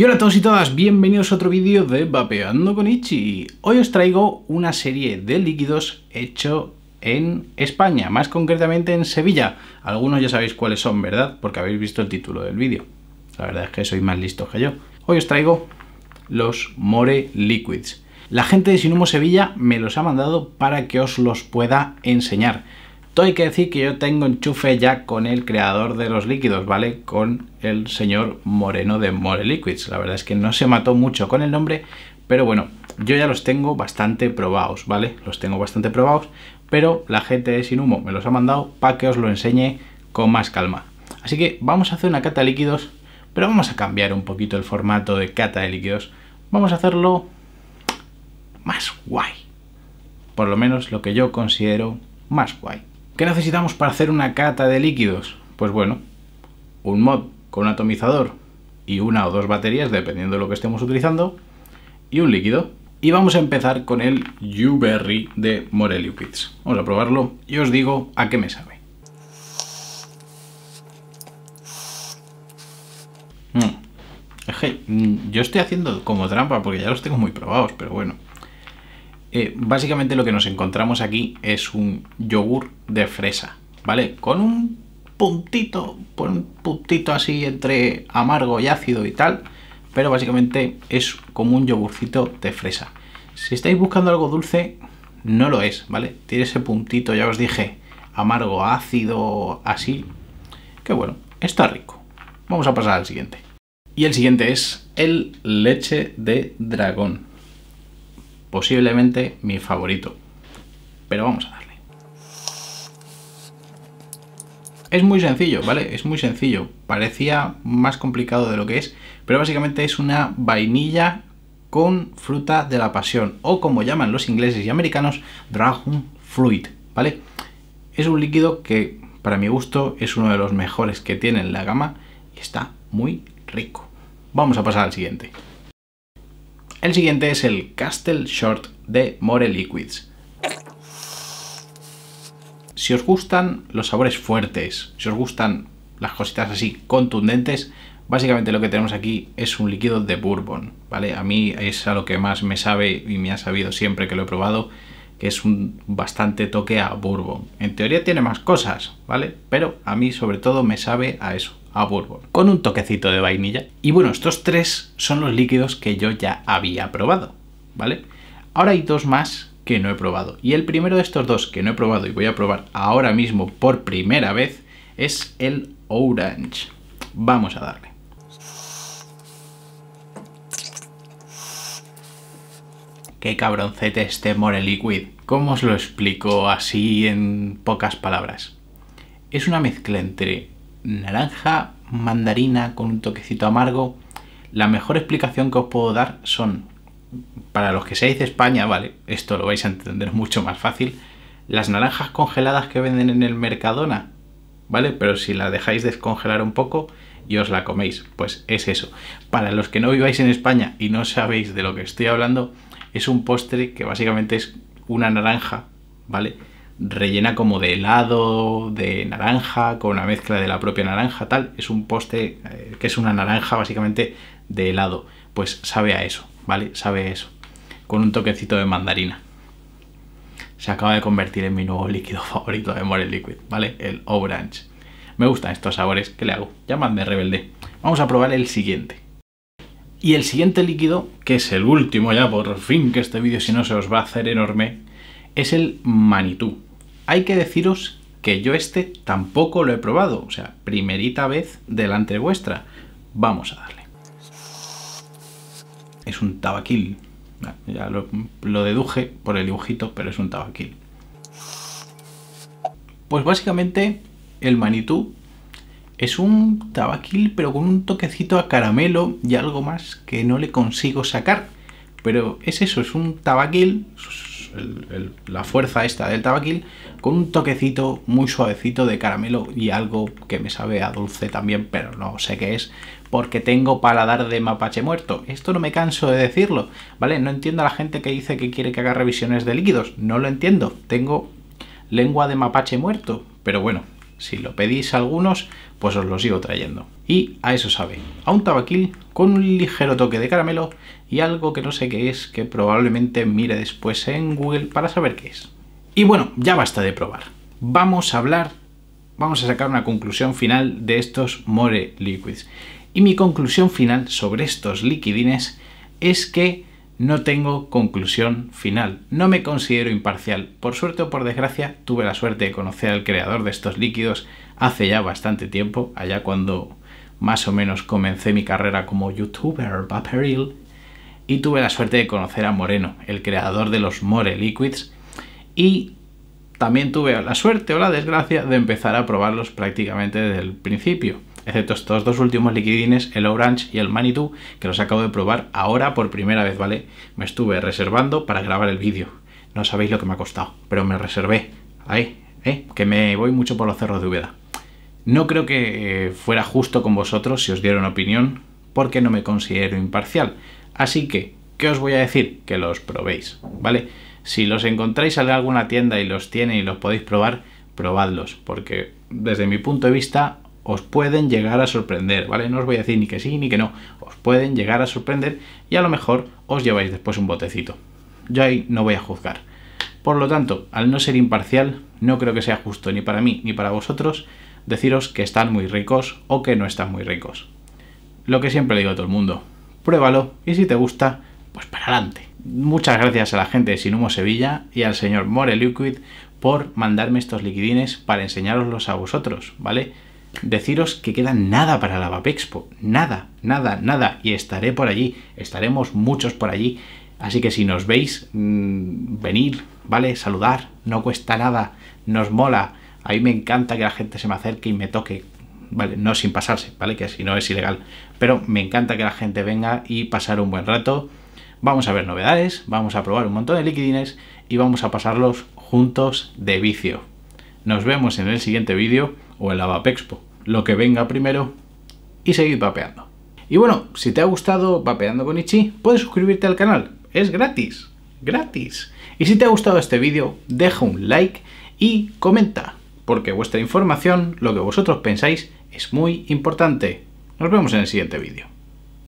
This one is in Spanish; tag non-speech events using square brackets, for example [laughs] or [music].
Y hola a todos y todas, bienvenidos a otro vídeo de Vapeando con Ichi. Hoy os traigo una serie de líquidos hecho en España, más concretamente en Sevilla. Algunos ya sabéis cuáles son, ¿verdad? Porque habéis visto el título del vídeo. La verdad es que sois más listos que yo. Hoy os traigo los More Liquids. La gente de Sinumo Sevilla me los ha mandado para que os los pueda enseñar hay que decir que yo tengo enchufe ya con el creador de los líquidos, ¿vale? Con el señor Moreno de More Liquids. La verdad es que no se mató mucho con el nombre, pero bueno, yo ya los tengo bastante probados, ¿vale? Los tengo bastante probados, pero la gente de Sin Humo me los ha mandado para que os lo enseñe con más calma. Así que vamos a hacer una cata de líquidos, pero vamos a cambiar un poquito el formato de cata de líquidos. Vamos a hacerlo más guay. Por lo menos lo que yo considero más guay. ¿Qué necesitamos para hacer una cata de líquidos? Pues bueno, un mod con atomizador y una o dos baterías, dependiendo de lo que estemos utilizando, y un líquido. Y vamos a empezar con el Uberry de Morelio Pits. Vamos a probarlo y os digo a qué me sabe. Mm. Es que mm, yo estoy haciendo como trampa porque ya los tengo muy probados, pero bueno. Eh, básicamente lo que nos encontramos aquí es un yogur de fresa, ¿vale? Con un puntito, un puntito así entre amargo y ácido y tal, pero básicamente es como un yogurcito de fresa. Si estáis buscando algo dulce, no lo es, ¿vale? Tiene ese puntito, ya os dije, amargo, ácido, así, que bueno, está rico. Vamos a pasar al siguiente. Y el siguiente es el leche de dragón posiblemente mi favorito. Pero vamos a darle. Es muy sencillo, ¿vale? Es muy sencillo. Parecía más complicado de lo que es, pero básicamente es una vainilla con fruta de la pasión, o como llaman los ingleses y americanos, dragon fruit, ¿vale? Es un líquido que, para mi gusto, es uno de los mejores que tiene en la gama y está muy rico. Vamos a pasar al siguiente. El siguiente es el Castle Short de More Liquids. Si os gustan los sabores fuertes, si os gustan las cositas así contundentes, básicamente lo que tenemos aquí es un líquido de bourbon, ¿vale? A mí es a lo que más me sabe y me ha sabido siempre que lo he probado, que es un bastante toque a bourbon. En teoría tiene más cosas, ¿vale? Pero a mí sobre todo me sabe a eso a bourbon, con un toquecito de vainilla. Y bueno, estos tres son los líquidos que yo ya había probado, ¿vale? Ahora hay dos más que no he probado. Y el primero de estos dos que no he probado y voy a probar ahora mismo por primera vez es el orange. Vamos a darle. Qué cabroncete este More Liquid. ¿Cómo os lo explico así en pocas palabras? Es una mezcla entre naranja mandarina con un toquecito amargo. La mejor explicación que os puedo dar son, para los que seáis de España, vale, esto lo vais a entender mucho más fácil, las naranjas congeladas que venden en el Mercadona, ¿vale? Pero si la dejáis descongelar un poco y os la coméis, pues es eso. Para los que no viváis en España y no sabéis de lo que estoy hablando, es un postre que básicamente es una naranja, ¿vale? rellena como de helado, de naranja, con una mezcla de la propia naranja, tal. Es un poste eh, que es una naranja básicamente de helado. Pues sabe a eso, ¿vale? Sabe a eso. Con un toquecito de mandarina. Se acaba de convertir en mi nuevo líquido [laughs] favorito de More Liquid, ¿vale? El Orange. Me gustan estos sabores, ¿qué le hago? Llamadme rebelde. Vamos a probar el siguiente. Y el siguiente líquido, que es el último ya por fin, que este vídeo si no se os va a hacer enorme, es el Manitú. Hay que deciros que yo este tampoco lo he probado, o sea, primerita vez delante vuestra. Vamos a darle. Es un tabaquil. Ya lo, deduje por el dibujito, pero es un tabaquil. Pues básicamente el manitú es un tabaquil, pero con un toquecito a caramelo y algo más que no le consigo sacar. Pero es eso, es un tabaquil la fuerza esta del tabaquil con un toquecito muy suavecito de caramelo y algo que me sabe a dulce también, pero no sé qué es, porque tengo paladar de mapache muerto. Esto no me canso de decirlo, ¿vale? No entiendo a la gente que dice que quiere que haga revisiones de líquidos, no lo entiendo, tengo lengua de mapache muerto, pero bueno, si lo pedís a algunos, pues os lo sigo trayendo. Y a eso sabe, a un tabaquil con un ligero toque de caramelo y algo que no sé qué es, que probablemente mire después en Google para saber qué es. Y bueno, ya basta de probar. Vamos a hablar, vamos a sacar una conclusión final de estos More Liquids. Y mi conclusión final sobre estos liquidines es que no tengo conclusión final. No me considero imparcial. Por suerte o por desgracia, tuve la suerte de conocer al creador de estos líquidos hace ya bastante tiempo, allá cuando más o menos comencé mi carrera como youtuber vaporil y tuve la suerte de conocer a Moreno, el creador de los More Liquids y también tuve la suerte o la desgracia de empezar a probarlos prácticamente desde el principio. Excepto estos dos últimos liquidines, el Orange y el Manitou, que los acabo de probar ahora por primera vez, ¿vale? Me estuve reservando para grabar el vídeo. No sabéis lo que me ha costado, pero me reservé. Ahí, ¿eh? Que me voy mucho por los cerros de Ubeda. No creo que eh, fuera justo con vosotros si os diera una opinión, porque no me considero imparcial. Así que, ¿qué os voy a decir? Que los probéis, ¿vale? Si los encontráis en alguna tienda y los tiene y los podéis probar, probadlos, porque desde mi punto de vista os pueden llegar a sorprender, ¿vale? No os voy a decir ni que sí ni que no, os pueden llegar a sorprender y a lo mejor os lleváis después un botecito. Yo ahí no voy a juzgar. Por lo tanto, al no ser imparcial, no creo que sea justo ni para mí ni para vosotros deciros que están muy ricos o que no están muy ricos. Lo que siempre digo a todo el mundo, pruébalo y si te gusta, pues para adelante. Muchas gracias a la gente de Sinumo Sevilla y al señor More Liquid por mandarme estos liquidines para enseñároslos a vosotros, ¿vale? Deciros que queda nada para la Vapexpo, nada, nada, nada, y estaré por allí, estaremos muchos por allí, así que si nos veis, mm, venir, ¿vale? Saludar, no cuesta nada, nos mola, a mí me encanta que la gente se me acerque y me toque, ¿vale? No sin pasarse, ¿vale? Que si no es ilegal. Pero me encanta que la gente venga y pasar un buen rato. Vamos a ver novedades, vamos a probar un montón de liquidines y vamos a pasarlos juntos de vicio. Nos vemos en el siguiente vídeo o en la Expo. lo que venga primero y seguid vapeando. Y bueno, si te ha gustado Vapeando con Ichi, puedes suscribirte al canal, es gratis, gratis. Y si te ha gustado este vídeo, deja un like y comenta porque vuestra información, lo que vosotros pensáis, es muy importante. Nos vemos en el siguiente vídeo.